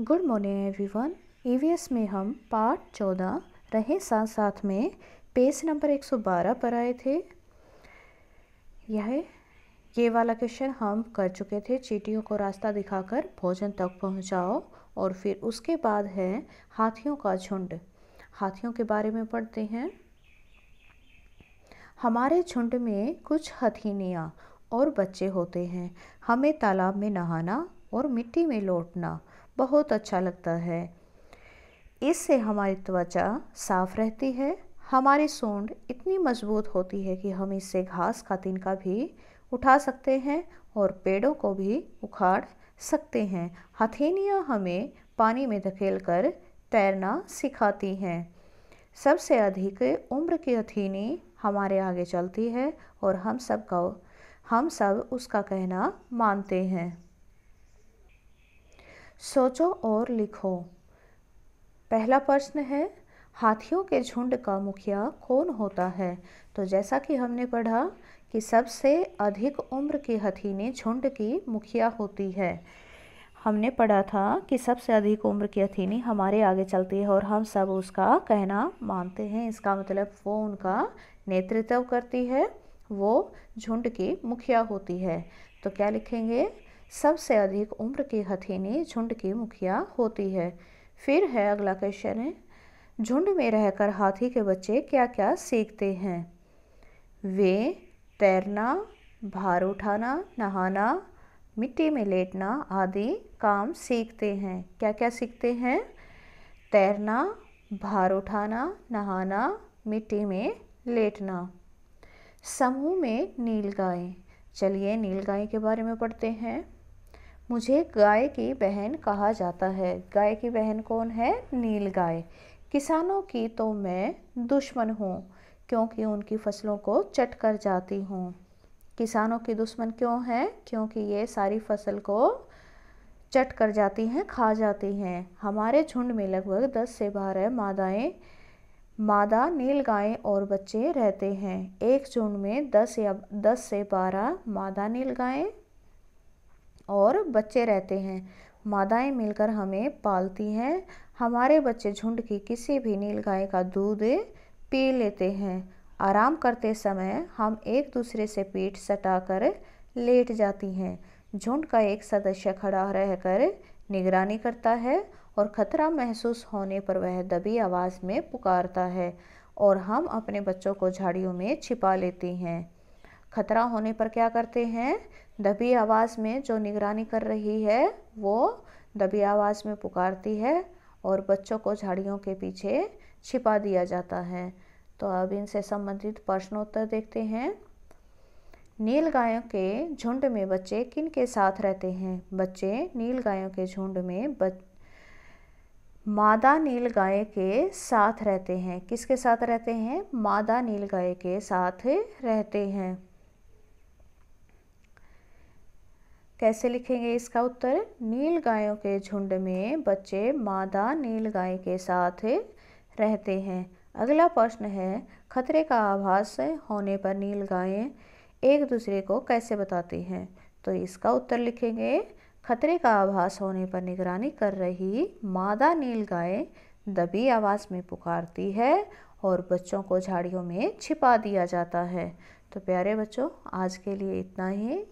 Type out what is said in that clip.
good morning everyone EVS में हम part चौदह रहे साथ साथ में पेज नंबर एक सौ बारह पर आए थे यह ये वाला क्वेश्चन हम कर चुके थे चीटियों को रास्ता दिखाकर भोजन तक पहुंचाओ और फिर उसके बाद है हाथियों का झुंड हाथियों के बारे में पढ़ते हैं हमारे झुंड में कुछ हथीनियाँ और बच्चे होते हैं हमें तालाब में नहाना और मिट्टी में लौटना बहुत अच्छा लगता है इससे हमारी त्वचा साफ रहती है हमारी सूंड इतनी मजबूत होती है कि हम इससे घास का तिनका भी उठा सकते हैं और पेड़ों को भी उखाड़ सकते हैं हथेलियाँ हमें पानी में धकेल कर तैरना सिखाती हैं सबसे अधिक उम्र की हथीनी हमारे आगे चलती है और हम सब का हम सब उसका कहना मानते हैं सोचो और लिखो पहला प्रश्न है हाथियों के झुंड का मुखिया कौन होता है तो जैसा कि हमने पढ़ा कि सबसे अधिक उम्र की हथीने झुंड की मुखिया होती है हमने पढ़ा था कि सबसे अधिक उम्र की हथीनी हमारे आगे चलती है और हम सब उसका कहना मानते हैं इसका मतलब वो उनका नेतृत्व करती है वो झुंड की मुखिया होती है तो क्या लिखेंगे सबसे अधिक उम्र की हथीनी झुंड की मुखिया होती है फिर है अगला क्वेश्चन है झुंड में रहकर हाथी के बच्चे क्या क्या सीखते हैं वे तैरना भार उठाना नहाना मिट्टी में लेटना आदि काम सीखते हैं क्या क्या सीखते हैं तैरना भार उठाना नहाना मिट्टी में लेटना समूह में नीलगाय चलिए नीलगाय के बारे में पढ़ते हैं मुझे गाय की बहन कहा जाता है गाय की बहन कौन है नील गाय किसानों की तो मैं दुश्मन हूँ क्योंकि उनकी फसलों को चट कर जाती हूँ किसानों की दुश्मन क्यों है क्योंकि ये सारी फसल को चट कर जाती हैं खा जाती हैं हमारे झुंड में लगभग दस से बारह मादाएँ मादा नील गायें और बच्चे रहते हैं एक झुंड में दस या दस से बारह मादा नील गायें और बच्चे रहते हैं मादाएं मिलकर हमें पालती हैं हमारे बच्चे झुंड की किसी भी नील गाय का दूध पी लेते हैं आराम करते समय हम एक दूसरे से पीठ सटाकर लेट जाती हैं झुंड का एक सदस्य खड़ा रहकर निगरानी करता है और ख़तरा महसूस होने पर वह दबी आवाज़ में पुकारता है और हम अपने बच्चों को झाड़ियों में छिपा लेती हैं खतरा होने पर क्या करते हैं दबी आवाज़ में जो निगरानी कर रही है वो दबी आवाज़ में पुकारती है और बच्चों को झाड़ियों के पीछे छिपा दिया जाता है तो अब इनसे संबंधित प्रश्नोत्तर देखते हैं नील गायों के झुंड में बच्चे किन के साथ रहते हैं बच्चे नील गायों के झुंड में बच मादा नील गाय के साथ रहते हैं किसके साथ रहते हैं मादा नील गाय के साथ रहते हैं कैसे लिखेंगे इसका उत्तर नील गायों के झुंड में बच्चे मादा नील गाय के साथ रहते हैं अगला प्रश्न है खतरे का आभास होने पर नील गायें एक दूसरे को कैसे बताती हैं तो इसका उत्तर लिखेंगे खतरे का आभास होने पर निगरानी कर रही मादा नील गाय दबी आवाज़ में पुकारती है और बच्चों को झाड़ियों में छिपा दिया जाता है तो प्यारे बच्चों आज के लिए इतना ही